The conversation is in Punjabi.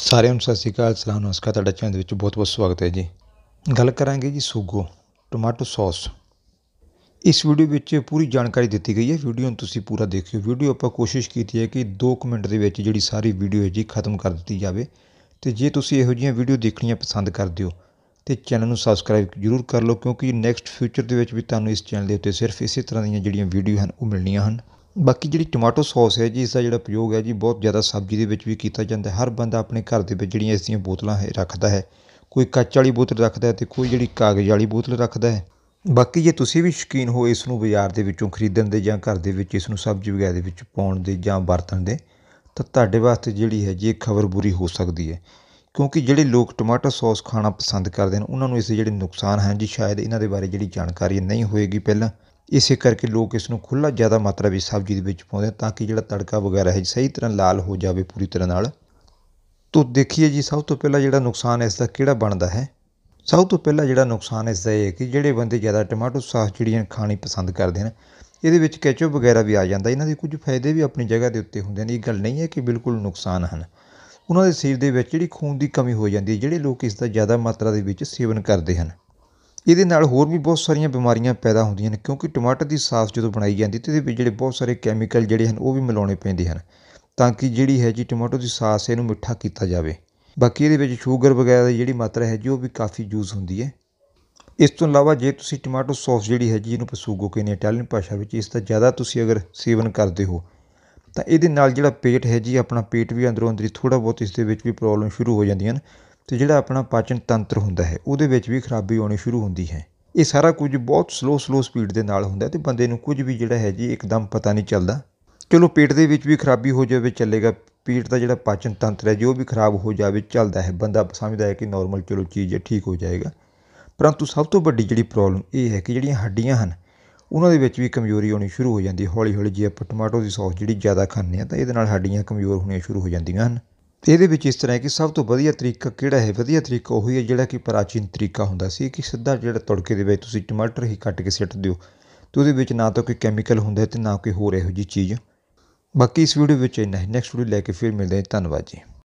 ਸਾਰਿਆਂ ਨੂੰ ਸਤਿ ਸ਼੍ਰੀ ਅਕਾਲ ਸਲਾਮ ਨਮਸਕਾਰ ਤੁਹਾਡਾ ਚੈਨਲ ਦੇ ਵਿੱਚ ਬਹੁਤ-ਬਹੁਤ ਸਵਾਗਤ ਹੈ ਜੀ ਗੱਲ ਕਰਾਂਗੇ ਜੀ ਸੂਗੋ ਟਮਾਟੋ ਸੌਸ ਇਸ ਵੀਡੀਓ ਵਿੱਚ ਪੂਰੀ ਜਾਣਕਾਰੀ ਦਿੱਤੀ ਗਈ ਹੈ ਵੀਡੀਓ ਨੂੰ ਤੁਸੀਂ ਪੂਰਾ ਦੇਖਿਓ ਵੀਡੀਓ ਆਪਾਂ ਕੋਸ਼ਿਸ਼ ਕੀਤੀ ਹੈ ਕਿ 2 ਮਿੰਟ ਦੇ ਵਿੱਚ ਜਿਹੜੀ ਸਾਰੀ ਵੀਡੀਓ ਹੈ ਜੀ ਖਤਮ ਕਰ ਦਿੱਤੀ ਜਾਵੇ ਤੇ ਜੇ ਤੁਸੀਂ ਇਹੋ ਜਿਹੀਆਂ ਵੀਡੀਓ ਦੇਖਣੀਆਂ ਪਸੰਦ ਕਰਦੇ ਹੋ ਤੇ ਚੈਨਲ ਨੂੰ ਸਬਸਕ੍ਰਾਈਬ ਜ਼ਰੂਰ ਕਰ ਲਓ ਕਿਉਂਕਿ ਨੈਕਸਟ ਫਿਊਚਰ ਦੇ ਵਿੱਚ ਵੀ ਤੁਹਾਨੂੰ ਇਸ ਚੈਨਲ ਦੇ ਉੱਤੇ ਸਿਰਫ ਇਸੇ ਤਰ੍ਹਾਂ ਦੀਆਂ ਜਿਹੜੀਆਂ ਵੀਡੀਓ ਹਨ ਉਹ ਮਿਲਣੀਆਂ ਹਨ ਬਾਕੀ ਜਿਹੜੀ ਟਮਾਟੋ ਸੌਸ ਹੈ ਜੀ ਇਸ ਦਾ ਜਿਹੜਾ ਪ੍ਰਯੋਗ ਹੈ ਜੀ ਬਹੁਤ ਜ਼ਿਆਦਾ ਸਬਜ਼ੀ ਦੇ ਵਿੱਚ ਵੀ ਕੀਤਾ ਜਾਂਦਾ ਹਰ ਬੰਦਾ ਆਪਣੇ ਘਰ ਦੇ ਵਿੱਚ ਜਿਹੜੀਆਂ ਇਸ ਦੀਆਂ ਬੋਤਲਾਂ ਹੈ ਰੱਖਦਾ ਹੈ ਕੋਈ ਕੱਚ ਵਾਲੀ ਬੋਤਲ ਰੱਖਦਾ ਹੈ ਤੇ ਕੋਈ ਜਿਹੜੀ ਕਾਗਜ਼ ਵਾਲੀ ਬੋਤਲ ਰੱਖਦਾ ਹੈ ਬਾਕੀ ਜੇ ਤੁਸੀਂ ਵੀ ਸ਼ਕੀਨ ਹੋ ਇਸ ਨੂੰ ਬਾਜ਼ਾਰ ਦੇ ਵਿੱਚੋਂ ਖਰੀਦਣ ਦੇ ਜਾਂ ਘਰ ਦੇ ਵਿੱਚ ਇਸ ਨੂੰ ਸਬਜ਼ੀ ਵਗੈਰਾ ਦੇ ਵਿੱਚ ਪਾਉਣ ਦੇ ਜਾਂ ਵਰਤਣ ਦੇ ਤਾਂ ਤੁਹਾਡੇ ਵਾਸਤੇ ਜਿਹੜੀ ਹੈ ਜੀ ਖਬਰ ਬੁਰੀ ਹੋ ਸਕਦੀ ਹੈ ਕਿਉਂਕਿ ਜਿਹੜੇ ਲੋਕ ਟਮਾਟਰ ਸੌਸ ਖਾਣਾ ਪਸੰਦ ਕਰਦੇ ਹਨ ਉਹਨਾਂ ਨੂੰ ਇਸ ਦੇ ਜਿਹੜੇ ਨੁਕਸਾਨ ਹਨ ਜੀ ਸ਼ਾਇਦ ਇਹਨਾਂ ਦੇ ਬਾਰੇ ਜਿਹੜੀ ਜਾਣਕਾਰੀ ਨਹੀਂ ਹੋਏਗੀ ਪਹਿਲਾਂ ਇਸੇ ਕਰਕੇ ਲੋਕ ਇਸ ਨੂੰ ਖੁੱਲਾ ਜ਼ਿਆਦਾ ਮਾਤਰਾ ਵਿੱਚ ਸਬਜ਼ੀ ਦੇ ਵਿੱਚ ਪਾਉਂਦੇ ਤਾਂ ਕਿ ਜਿਹੜਾ ਤੜਕਾ ਵਗੈਰਾ ਹੈ ਸਹੀ ਤਰ੍ਹਾਂ ਲਾਲ ਹੋ ਜਾਵੇ ਪੂਰੀ ਤਰ੍ਹਾਂ ਨਾਲ ਤੋ ਦੇਖੀਏ ਜੀ ਸਭ ਤੋਂ ਪਹਿਲਾਂ ਜਿਹੜਾ ਨੁਕਸਾਨ ਇਸ ਦਾ ਕਿਹੜਾ ਬਣਦਾ ਹੈ ਸਭ ਤੋਂ ਪਹਿਲਾਂ ਜਿਹੜਾ ਨੁਕਸਾਨ ਇਸ ਦਾ ਇਹ ਹੈ ਕਿ ਜਿਹੜੇ ਬੰਦੇ ਜ਼ਿਆਦਾ ਟਮਾਟੋ ਸਾਸ ਜਿਹੜੀਆਂ ਖਾਣੀ ਪਸੰਦ ਕਰਦੇ ਹਨ ਇਹਦੇ ਵਿੱਚ ਕੈਚਅਪ ਵਗੈਰਾ ਵੀ ਆ ਜਾਂਦਾ ਇਹਨਾਂ ਦੇ ਕੁਝ ਫਾਇਦੇ ਵੀ ਆਪਣੀ ਜਗ੍ਹਾ ਦੇ ਉੱਤੇ ਹੁੰਦੇ ਨੇ ਇਹ ਗੱਲ ਨਹੀਂ ਹੈ ਕਿ ਬਿਲਕੁਲ ਨੁਕਸਾਨ ਹਨ ਉਹਨਾਂ ਦੇ ਸਰੀਰ ਦੇ ਵਿੱਚ ਜਿਹੜੀ ਖੂਨ ਦੀ ਕਮੀ ਹੋ ਜਾਂਦੀ ਹੈ ਜਿਹੜੇ ਲੋਕ ਇਸ ਦਾ ਜ਼ਿਆਦਾ ਮਾਤਰਾ ਦੇ ਵਿੱਚ ਸੇਵਨ ਕਰਦੇ ਹਨ ਇਹਦੇ ਨਾਲ ਹੋਰ ਵੀ ਬਹੁਤ ਸਾਰੀਆਂ ਬਿਮਾਰੀਆਂ ਪੈਦਾ ਹੁੰਦੀਆਂ ਨੇ ਕਿਉਂਕਿ ਟਮਾਟਰ ਦੀ ਸਾਸ ਜਦੋਂ ਬਣਾਈ ਜਾਂਦੀ ਤੇ ਇਹਦੇ ਵਿੱਚ ਜਿਹੜੇ ਬਹੁਤ ਸਾਰੇ ਕੈਮੀਕਲ ਜਿਹੜੇ ਹਨ ਉਹ ਵੀ ਮਿਲਾਉਣੇ ਪੈਂਦੇ ਹਨ ਤਾਂ ਕਿ ਜਿਹੜੀ ਹੈ ਜੀ ਟਮਾਟਰ ਦੀ ਸਾਸ ਇਹਨੂੰ ਮਿੱਠਾ ਕੀਤਾ ਜਾਵੇ ਬਾਕੀ ਇਹਦੇ ਵਿੱਚ ਸ਼ੂਗਰ ਵਗੈਰਾ ਦੀ ਜਿਹੜੀ ਮਾਤਰਾ ਹੈ ਜੀ ਉਹ ਵੀ ਕਾਫੀ ਯੂਜ਼ ਹੁੰਦੀ ਹੈ ਇਸ ਤੋਂ ਇਲਾਵਾ ਜੇ ਤੁਸੀਂ ਟਮਾਟੋ ਸੌਸ ਜਿਹੜੀ ਹੈ ਜੀ ਇਹਨੂੰ ਪਸੂਗੋ ਕਹਿੰਦੇ ਇਟਾਲੀਅਨ ਭਾਸ਼ਾ ਵਿੱਚ ਇਸ ਦਾ ਜ਼ਿਆਦਾ ਤੁਸੀਂ ਅਗਰ ਸੇਵਨ ਕਰਦੇ ਹੋ ਤਾਂ ਇਹਦੇ ਨਾਲ ਜਿਹੜਾ ਪੇਟ ਹੈ ਜੀ ਆਪਣਾ ਪੇਟ ਵੀ ਅੰਦਰੋਂ ਅੰਦਰੀ ਥੋੜਾ ਬਹੁਤ ਇਸ ਦੇ ਵਿੱਚ ਵੀ ਪ੍ਰੋਬਲਮ ਸ਼ੁਰੂ ਹੋ ਜਾਂਦੀਆਂ ਹਨ ਤੇ ਜਿਹੜਾ ਆਪਣਾ ਪਾਚਨ ਤੰਤਰ ਹੁੰਦਾ ਹੈ ਉਹਦੇ ਵਿੱਚ ਵੀ ਖਰਾਬੀ ਆਉਣੀ ਸ਼ੁਰੂ ਹੁੰਦੀ ਹੈ ਇਹ ਸਾਰਾ ਕੁਝ ਬਹੁਤ ਸਲੋ ਸਲੋ ਸਪੀਡ ਦੇ ਨਾਲ ਹੁੰਦਾ ਤੇ ਬੰਦੇ ਨੂੰ ਕੁਝ ਵੀ ਜਿਹੜਾ ਹੈ ਜੀ ਇੱਕਦਮ ਪਤਾ ਨਹੀਂ ਚੱਲਦਾ ਚਲੋ ਪੇਟ ਦੇ ਵਿੱਚ ਵੀ ਖਰਾਬੀ ਹੋ ਜਾਵੇ ਚੱਲੇਗਾ ਪੇਟ ਦਾ ਜਿਹੜਾ ਪਾਚਨ ਤੰਤਰ ਹੈ ਜੋ ਵੀ ਖਰਾਬ ਹੋ ਜਾਵੇ ਚੱਲਦਾ ਹੈ ਬੰਦਾ ਸਮਝਦਾ ਹੈ ਕਿ ਨਾਰਮਲ ਚਲੋ ਚੀਜ਼ ਹੈ ਠੀਕ ਹੋ ਜਾਏਗਾ ਪਰੰਤੂ ਸਭ ਤੋਂ ਵੱਡੀ ਜਿਹੜੀ ਪ੍ਰੋਬਲਮ ਇਹ ਹੈ ਕਿ ਜਿਹੜੀਆਂ ਹੱਡੀਆਂ ਹਨ ਉਹਨਾਂ ਦੇ ਵਿੱਚ ਵੀ ਕਮਜ਼ੋਰੀ ਆਉਣੀ ਸ਼ੁਰੂ ਹੋ ਜਾਂਦੀ ਹੌਲੀ ਹੌਲੀ ਜੇ ਆਪਾਂ ਟਮਾਟੋ ਦੀ ਸੌਸ ਜਿਹੜੀ ਜ਼ਿਆਦਾ ਖਾਂਦੇ ਆ ਤਾਂ ਇਹਦੇ ਨਾਲ ਹੱਡੀਆਂ ਕਮਜ਼ੋਰ ਹੋਣੀਆਂ ਸ਼ੁਰੂ ਹੋ ਜਾਂਦੀਆਂ ਹਨ ਅਤੇ ਇਹਦੇ ਵਿੱਚ ਇਸ ਤਰ੍ਹਾਂ ਹੈ ਕਿ ਸਭ ਤੋਂ ਵਧੀਆ ਤਰੀਕਾ ਕਿਹੜਾ ਹੈ ਵਧੀਆ ਤਰੀਕਾ ਉਹ ਹੀ ਹੈ ਜਿਹੜਾ ਕਿ ਪ੍ਰਾਚੀਨ ਤਰੀਕਾ ਹੁੰਦਾ ਸੀ ਕਿ ਸਿੱਧਾ ਜਿਹੜਾ ਤੜਕੇ ਦੇ ਵਿੱਚ ਤੁਸੀਂ ਟਮਾਟਰ ਹੀ ਕੱਟ ਕੇ ਸਿੱਟ ਦਿਓ ਤੇ ਉਹਦੇ ਵਿੱਚ ਨਾ ਤਾਂ ਕੋਈ ਕੈਮੀਕਲ ਹੁੰਦਾ ਤੇ ਨਾ ਕੋਈ ਹੋਰ ਇਹੋ ਜੀ ਚੀਜ਼ ਬਾਕੀ ਇਸ ਵੀਡੀਓ ਵਿੱਚ ਇੰਨਾ ਹੀ ਨੈਕਸਟ ਵੀਡੀਓ ਲੈ ਕੇ ਫਿਰ ਮਿਲਦੇ ਹਾਂ ਧੰਨਵਾਦ ਜੀ